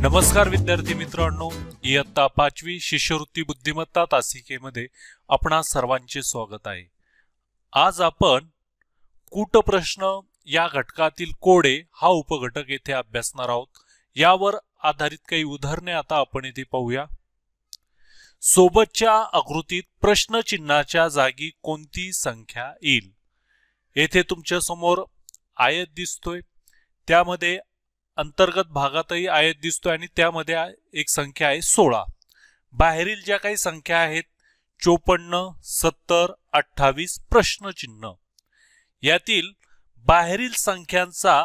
नमस्कार विद्यार्थी मित्रांनो इयत्ता पाचवी शिष्यवृत्ती बुद्धिमत्ता तासिकेमध्ये आपणा सर्वांचे स्वागत आहे आज आपण कूट प्रश्न या घटकातील कोडे हा उपघटक येथे अभ्यासणार आहोत यावर आधारित काही उदाहरणे आता आपण इथे पाहूया सोबतच्या आकृतीत प्रश्नचिन्हाच्या जागी कोणती संख्या येईल येथे तुमच्या समोर आयत दिसतोय त्यामध्ये अंतर्गत भागातही आयत दिसतोय आणि त्यामध्ये एक संख्या आहे सोळा बाहेरील ज्या काही संख्या आहेत चोपन्न सत्तर अठ्ठावीस प्रश्नचिन्ह यातील बाहेरील संख्यांचा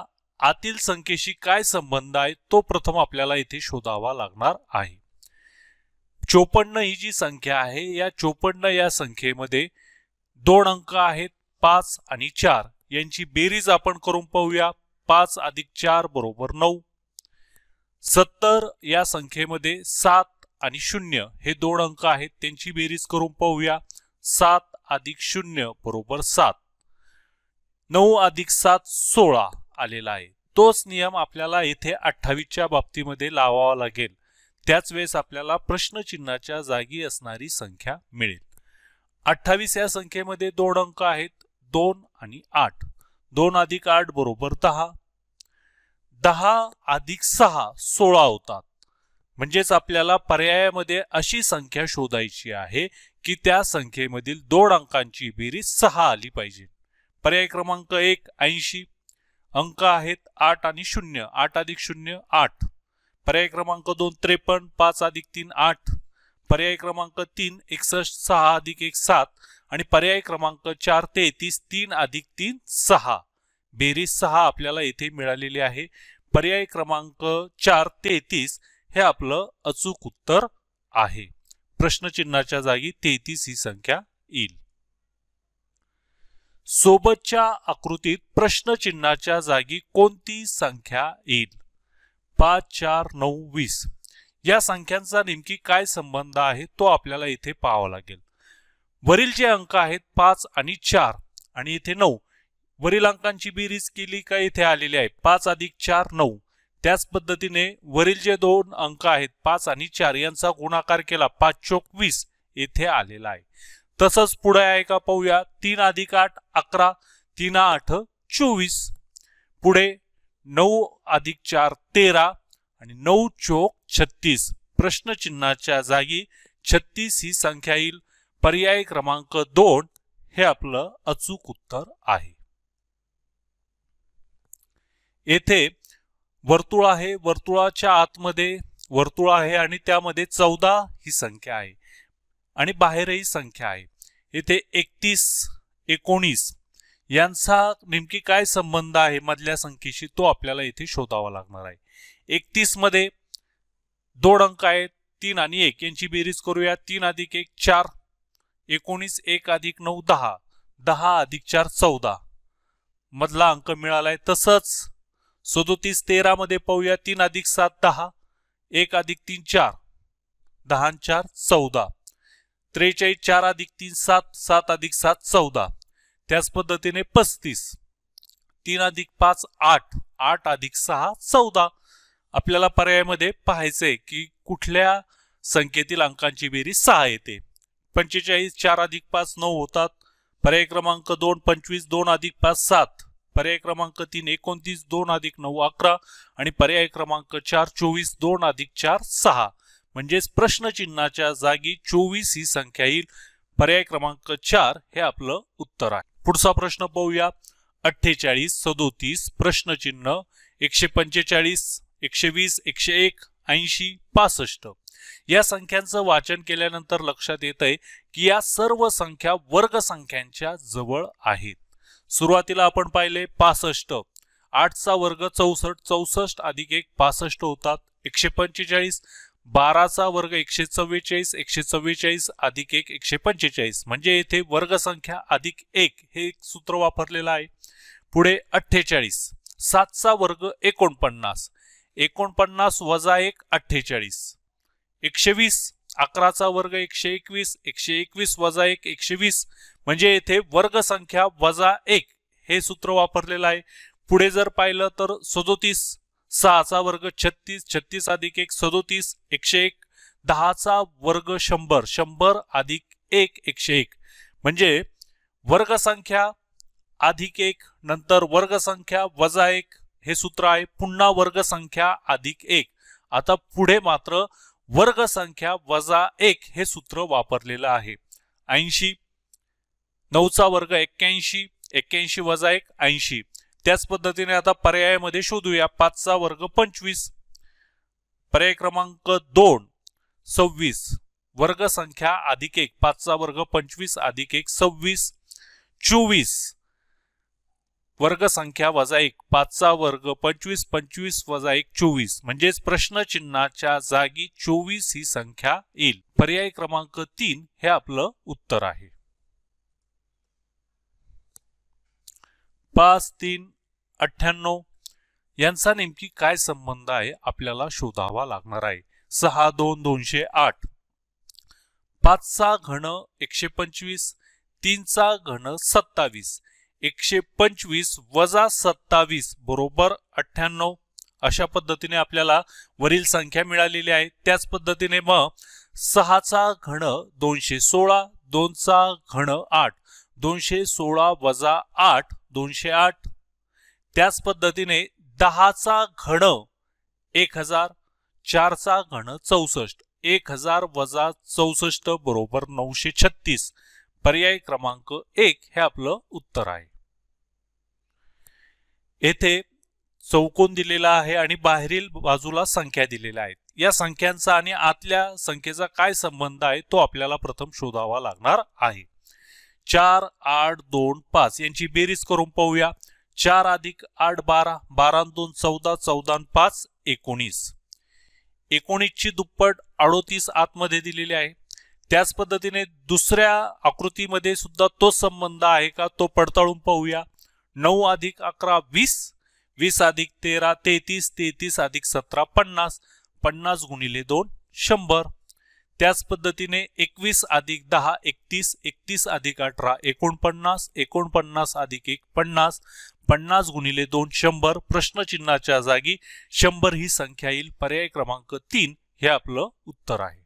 आतील संख्येशी काय संबंध आहे तो प्रथम आपल्याला इथे शोधावा लागणार आहे चोपन्न ही जी संख्या आहे या चोपन्न या संख्येमध्ये दोन अंक आहेत पाच आणि चार यांची बेरीज आपण करून पाहूया पाच अधिक चार बरोबर नऊ सत्तर या संख्येमध्ये सात आणि शून्य हे दोन अंक आहेत त्यांची बेरीज करून पाहूया सात अधिक शून्य बरोबर सात नऊ अधिक सात सोळा आलेला आहे तोच नियम आपल्याला येथे अठ्ठावीसच्या बाबतीमध्ये लावावा लागेल त्याच वेळेस आपल्याला प्रश्नचिन्हाच्या जागी असणारी संख्या मिळेल अठ्ठावीस या संख्येमध्ये दोन अंक आहेत दोन आणि आठ दोन अधिक आठ बरोबर दहा दहा अधिक सहा सोळा होतात म्हणजेच आपल्याला पर्यायामध्ये अशी संख्या शोधायची आहे की त्या संख्येमधील दोन अंकांची बेरीज सहा आली पाहिजे पर्याय क्रमांक एक ऐंशी अंक आहेत आठ आणि शून्य आठ अधिक शून्य आठ पर्याय क्रमांक दोन त्रेपन्न पाच अधिक तीन आठ पर्याय क्रमांक तीन एकसष्ट सहा अधिक एक सात आणि पर्याय क्रमांक चार तेहतीस तीन अधिक तीन सहा बेरीज सहा आपल्याला येथे मिळालेली आहे पर्याय क्रमांक चार तेहतीस हे आपलं अचूक उत्तर आहे प्रश्नचिन्हाच्या जागी तेहतीस ही संख्या येईल सोबतच्या आकृतीत प्रश्नचिन्हाच्या जागी कोणती संख्या येईल पाच चार नऊ वीस या संख्यांचा नेमकी काय संबंध आहे तो आपल्याला इथे पाहावा लागेल वरील जे अंक आहेत पाच आणि चार आणि इथे नऊ वरील अंकांची बेरीज केली का इथे आलेली आहे पाच अधिक चार नऊ त्याच पद्धतीने वरील जे दोन अंक आहेत पाच आणि चार यांचा गुणाकार केला पाच चोक वीस येथे आलेला आहे तसंच पुढे आहे का पाहूया तीन अधिक आठ अकरा तीन आठ चोवीस पुढे नऊ अधिक चार तेरा आणि नऊ चोक छत्तीस प्रश्नचिन्हाच्या जागी छत्तीस ही संख्या येईल पर्याय क्रमांक दोन हे आपलं अचूक उत्तर आहे येथे वर्तुळ आहे वर्तुळाच्या आतमध्ये वर्तुळ आहे आणि त्यामध्ये चौदा ही संख्या आहे आणि बाहेरही संख्या आहे येथे एकतीस एकोणीस यांचा नेमकी काय संबंध आहे मधल्या संख्येशी तो आपल्याला येथे शोधावा लागणार आहे एकतीस मध्ये दोन अंक आहेत तीन आणि एक यांची बेरीज करूया तीन अधिक एक चार एकोणीस एक अधिक नऊ दहा दहा अधिक चार चौदा मधला अंक मिळालाय तसंच सदोतीस तेरामध्ये पाहूया तीन अधिक सात दहा एक अधिक तीन चार दहा चार चौदा त्रेचाळीस चार अधिक तीन सात सात अधिक सात चौदा त्याच पद्धतीने पस्तीस तीन अधिक पाच आठ आठ अधिक सहा चौदा आपल्याला पर्यायामध्ये पाहायचंय की कुठल्या संख्येतील अंकांची बेरीज सहा येते पंचेचाळीस चार अधिक पाच नऊ होतात पर्याय क्रमांक दोन पंचवीस दोन अधिक पाच सात पर्याय क्रमांक तीन एकोणतीस दोन अधिक नऊ अकरा आणि पर्याय क्रमांक चार चोवीस दोन अधिक चार सहा म्हणजेच प्रश्नचिन्हाच्या जागी चोवीस ही संख्या येईल पर्याय क्रमांक चार हे आपलं उत्तर आहे पुढचा प्रश्न पाहूया अठ्ठेचाळीस सदोतीस प्रश्नचिन्ह एकशे पंचेचाळीस एकशे वीस एकशे एक ऐंशी पासष्ट या संख्यांचं वाचन केल्यानंतर लक्षात येत आहे की या सर्व संख्या वर्ग संख्यांच्या जवळ आहेत सुरुवातीला आपण पाहिले पासष्ट आठचा वर्ग चौसष्ट चौसष्ट अधिक एक पासष्ट होतात एकशे पंचेचाळीस बाराचा वर्ग एकशे चव्वेचाळीस एकशे चव्वेचाळीस अधिक एक एकशे पंचेचाळीस म्हणजे येथे वर्ग संख्या अधिक एक हे एक सूत्र वापरलेलं आहे पुढे अठ्ठेचाळीस सातचा वर्ग एकोणपन्नास एकोणपन्नास वजा एक अठ्ठेचाळीस एकशे वीस अकराचा वर्ग एकशे एकवीस एकशे एकवीस वजा एक एकशे वीस म्हणजे येथे वर्गसंख्या वजा एक हे सूत्र वापरलेलं आहे पुढे जर पाहिलं तर सदोतीस सहाचा वर्ग छत्तीस छत्तीस अधिक एक सदोतीस एकशे एक दहाचा वर्ग शंभर शंभर अधिक एक एकशे एक म्हणजे वर्गसंख्या अधिक एक नंतर वर्गसंख्या वजा एक हे सूत्र आहे पुन्हा वर्ग संख्या अधिक एक आता पुढे मात्र वर्ग संख्या वजा एक हे सूत्र वापरलेलं आहे ऐंशी नऊचा वर्ग एक्क्याऐंशी एक्क्याऐंशी वजा एक ऐंशी त्याच पद्धतीने आता पर्यायामध्ये शोधूया पाचचा वर्ग पंचवीस पर्याय क्रमांक दोन सव्वीस वर्ग संख्या अधिक एक पाचचा वर्ग पंचवीस अधिक एक सव्वीस चोवीस वर्ग संख्या वजा एक पाचचा वर्ग पंचवीस पंचवीस वजा एक चोवीस म्हणजेच प्रश्नचिन्हाच्या जागी चोवीस ही संख्या येईल पर्याय क्रमांक तीन हे आपलं उत्तर आहे पाच तीन अठ्ठ्याण्णव यांचा नेमकी काय संबंध आहे आपल्याला शोधावा लागणार आहे सहा दोन दोनशे आठ पाचचा घन एकशे पंचवीस तीनचा घन सत्तावीस एकशे पंचवीस वजा सत्तावीस बरोबर अठ्ठ्याण्णव अशा पद्धतीने आपल्याला वरील संख्या मिळालेली आहे त्याच पद्धतीने मग सहाचा घण दोनशे सोळा दोनचा घण आठ दोनशे सोळा वजा आठ दोनशे आठ त्याच पद्धतीने दहाचा घण एक हजार चारचा घण चौसष्ट एक हजार वजा चौसष्ट बरोबर नऊशे छत्तीस पर्याय क्रमांक एक हे आपलं उत्तर आहे येथे चौकोन दिलेला आहे आणि बाहेरील बाजूला संख्या दिलेल्या आहेत या संख्यांचा आणि आतल्या संख्येचा काय संबंध आहे तो आपल्याला प्रथम शोधावा लागणार आहे चार आठ दोन पाच यांची बेरीज करून पाहूया चार अधिक आठ बारा बारा दोन चौदा चौदा पाच एकोणीस एकोणीसची दुप्पट अडोतीस आतमध्ये दिलेली आहे त्याच पद्धतीने दुसऱ्या आकृतीमध्ये सुद्धा तो संबंध आहे का तो पडताळून पाहूया नऊ अधिक अकरा वीस वीस अधिक तेरा तेहतीस तेहतीस अधिक सतरा पन्नास पन्नास गुणिले दोन शंभर त्याच पद्धतीने एकवीस अधिक दहा एकतीस एकतीस अधिक अठरा एकोणपन्नास एकोणपन्नास अधिक एक पन्नास पन्नास गुणिले दोन शंभर प्रश्नचिन्हाच्या जागी शंभर ही संख्या येईल पर्याय क्रमांक तीन हे आपलं उत्तर आहे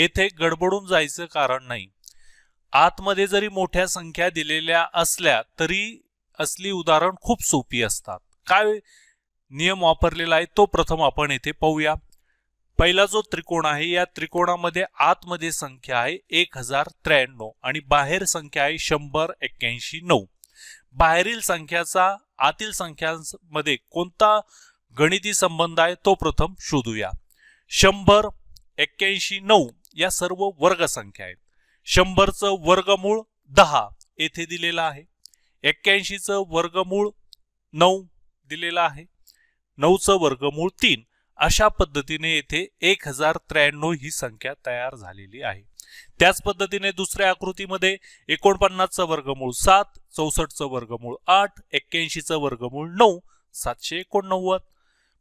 येथे गडबडून जायचं कारण नाही आतमध्ये जरी मोठ्या संख्या दिलेल्या असल्या तरी असली उदाहरण खूप सोपी असतात काय नियम वापरलेला आहे तो प्रथम आपण येथे पाहूया पहिला जो त्रिकोण आहे या त्रिकोणामध्ये आतमध्ये संख्या आहे एक हजार त्र्याण्णव आणि बाहेर संख्या आहे शंभर एक्क्याऐंशी नऊ बाहेरील संख्याचा आतील संख्यांमध्ये कोणता गणिती संबंध आहे तो प्रथम शोधूया शंभर एक्क्याऐंशी नऊ या सर्व वर्ग संख्या आहेत शंभरचं वर्गमूळ दहा येथे दिलेलं आहे एक्क्याऐंशीचं वर्गमूळ नऊ दिलेलं आहे नऊचं वर्गमूळ तीन अशा पद्धतीने येथे एक हजार त्र्याण्णव ही संख्या तयार झालेली आहे त्याच पद्धतीने दुसऱ्या आकृतीमध्ये एकोणपन्नासचं वर्गमूळ सात चौसष्टचं वर्गमूळ आठ एक्क्याऐंशीचं वर्गमूळ नऊ सातशे एकोणनव्वद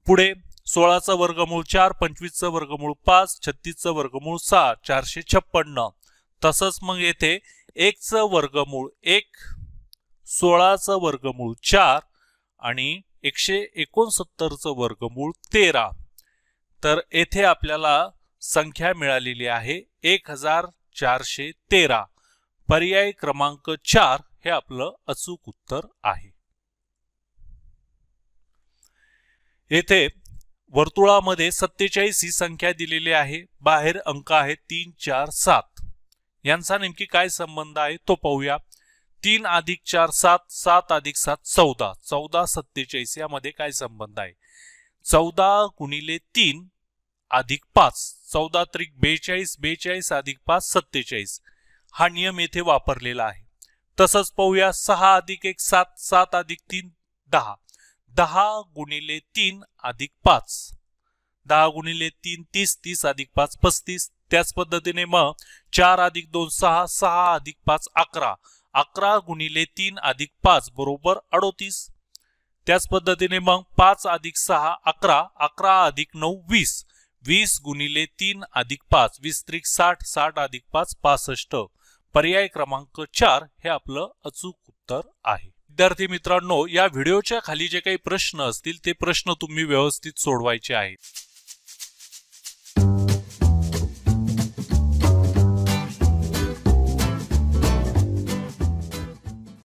पुढे सोळाचं वर्गमूळ चार पंचवीसचं वर्गमूळ पाच छत्तीसचं वर्गमूळ सहा चारशे छप्पन्न तसंच मग येथे एकचं वर्गमूळ एक सोळाचं वर्गमूळ चार आणि एकशे एकोणसत्तरचं वर्गमूळ तेरा तर येथे आपल्याला संख्या मिळालेली आहे एक हजार चारशे तेरा पर्याय क्रमांक चार हे आपलं अचूक उत्तर आहे येथे वर्तुळामध्ये सत्तेचाळीस ही संख्या दिलेली आहे बाहेर अंक आहे तीन चार सात यांचा नेमकी काय संबंध आहे तो पाहूया तीन अधिक चार सात सात अधिक सात चौदा चौदा सत्तेचाळीस यामध्ये काय संबंध आहे चौदा गुणिले तीन अधिक पाच चौदा त्रिक बेचाळीस बेचाळीस अधिक पाच सत्तेचाळीस हा नियम येथे वापरलेला आहे तसंच पाहूया सहा अधिक एक सात सात अधिक तीन दहा दहा गुणिले तीन अधिक पाच दहा गुणिले तीन तीस तीस अधिक पाच पस्तीस त्याच पद्धतीने मग चार अधिक दोन सहा सहा अधिक पाच अकरा अकरा गुणिले तीन अधिक पाच बरोबर अडोतीस त्याच पद्धतीने मग पाच अधिक सहा अकरा अकरा अधिक नऊ वीस वीस गुणिले तीन अधिक पाच वीस त्रिक साठ साठ अधिक पाच पासष्ट पर्याय क्रमांक चार हे आपलं अचूक उत्तर आहे विद्यार्थी मित्रांनो या व्हिडिओच्या खाली जे काही प्रश्न असतील ते प्रश्न तुम्ही व्यवस्थित सोडवायचे आहेत